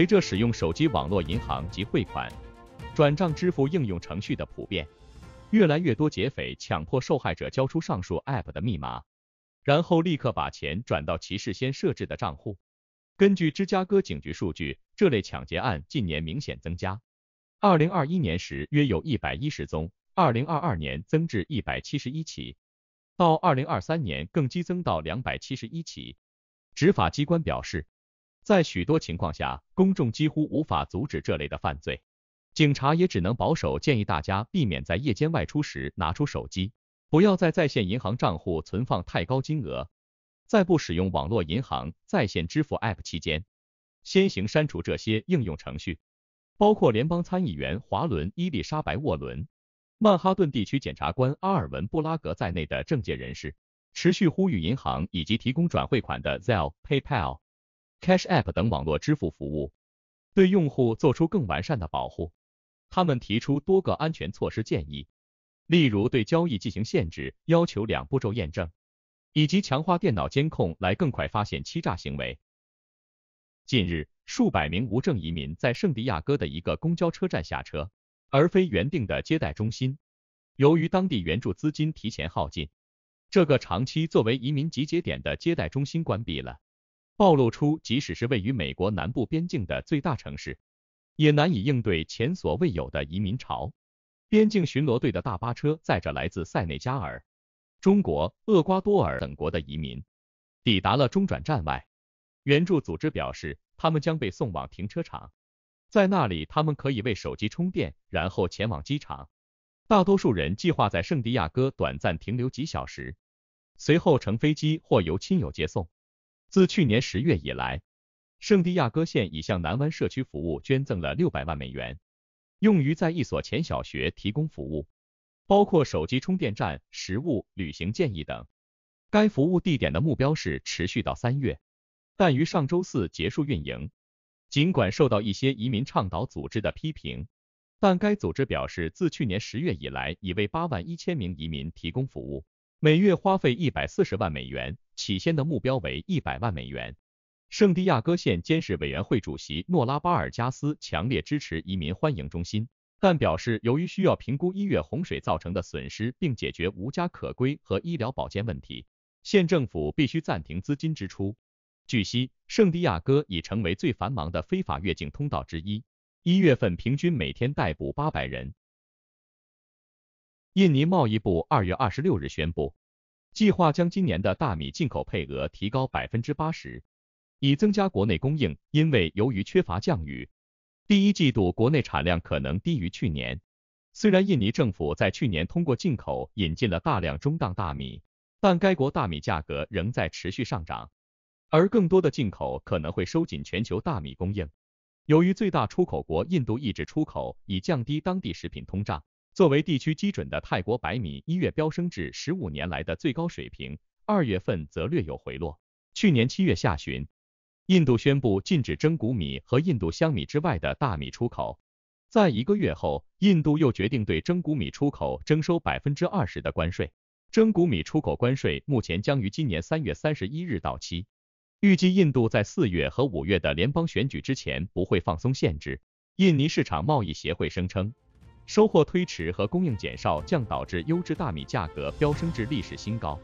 随着使用手机、网络银行及汇款、转账支付应用程序的普遍，越来越多劫匪强迫受害者交出上述 app 的密码，然后立刻把钱转到其事先设置的账户。根据芝加哥警局数据，这类抢劫案近年明显增加。二零二一年时约有一百一十宗，二零二二年增至一百七十一起，到二零二三年更激增到两百七十一起。执法机关表示。在许多情况下，公众几乎无法阻止这类的犯罪，警察也只能保守建议大家避免在夜间外出时拿出手机，不要在在线银行账户存放太高金额，在不使用网络银行在线支付 App 期间，先行删除这些应用程序。包括联邦参议员华伦、伊丽莎白·沃伦、曼哈顿地区检察官阿尔文·布拉格在内的政界人士，持续呼吁银行以及提供转汇款的 Zelle、PayPal。Cash App 等网络支付服务对用户做出更完善的保护。他们提出多个安全措施建议，例如对交易进行限制，要求两步骤验证，以及强化电脑监控来更快发现欺诈行为。近日，数百名无证移民在圣地亚哥的一个公交车站下车，而非原定的接待中心。由于当地援助资金提前耗尽，这个长期作为移民集结点的接待中心关闭了。暴露出，即使是位于美国南部边境的最大城市，也难以应对前所未有的移民潮。边境巡逻队的大巴车载着来自塞内加尔、中国、厄瓜多尔等国的移民，抵达了中转站外。援助组织表示，他们将被送往停车场，在那里他们可以为手机充电，然后前往机场。大多数人计划在圣地亚哥短暂停留几小时，随后乘飞机或由亲友接送。自去年十月以来，圣地亚哥县已向南湾社区服务捐赠了六百万美元，用于在一所前小学提供服务，包括手机充电站、食物、旅行建议等。该服务地点的目标是持续到三月，但于上周四结束运营。尽管受到一些移民倡导组织的批评，但该组织表示，自去年十月以来，已为八万一千名移民提供服务，每月花费一百四十万美元。起先的目标为一百万美元。圣地亚哥县监视委员会主席诺拉巴尔加斯强烈支持移民欢迎中心，但表示由于需要评估一月洪水造成的损失，并解决无家可归和医疗保健问题，县政府必须暂停资金支出。据悉，圣地亚哥已成为最繁忙的非法越境通道之一，一月份平均每天逮捕八百人。印尼贸易部二月二十六日宣布。计划将今年的大米进口配额提高百分之八十，以增加国内供应。因为由于缺乏降雨，第一季度国内产量可能低于去年。虽然印尼政府在去年通过进口引进了大量中档大米，但该国大米价格仍在持续上涨。而更多的进口可能会收紧全球大米供应。由于最大出口国印度抑制出口，以降低当地食品通胀。作为地区基准的泰国白米一月飙升至十五年来的最高水平，二月份则略有回落。去年七月下旬，印度宣布禁止蒸谷米和印度香米之外的大米出口。在一个月后，印度又决定对蒸谷米出口征收百分之二十的关税。蒸谷米出口关税目前将于今年三月三十一日到期。预计印度在四月和五月的联邦选举之前不会放松限制。印尼市场贸易协会声称。收获推迟和供应减少，将导致优质大米价格飙升至历史新高。